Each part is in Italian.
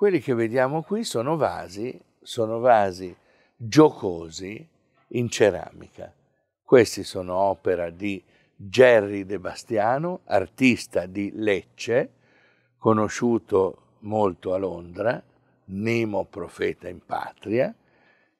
Quelli che vediamo qui sono vasi, sono vasi giocosi in ceramica. Questi sono opera di Gerry De Bastiano, artista di Lecce, conosciuto molto a Londra, Nemo profeta in patria.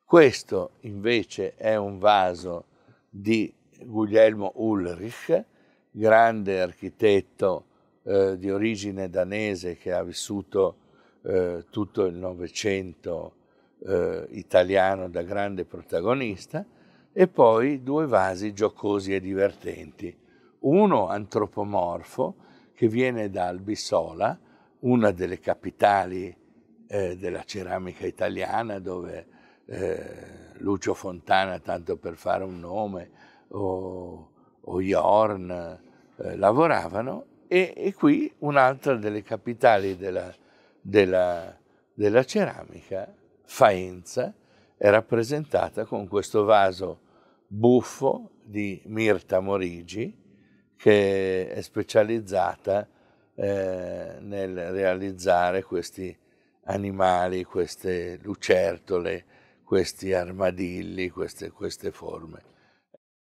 Questo invece è un vaso di Guglielmo Ulrich, grande architetto eh, di origine danese che ha vissuto eh, tutto il Novecento eh, italiano da grande protagonista, e poi due vasi giocosi e divertenti. Uno antropomorfo che viene da Albisola, una delle capitali eh, della ceramica italiana dove eh, Lucio Fontana, tanto per fare un nome, o, o Jorn eh, lavoravano, e, e qui un'altra delle capitali della ceramica della, della ceramica, Faenza è rappresentata con questo vaso buffo di Mirta Morigi, che è specializzata eh, nel realizzare questi animali, queste lucertole, questi armadilli, queste, queste forme.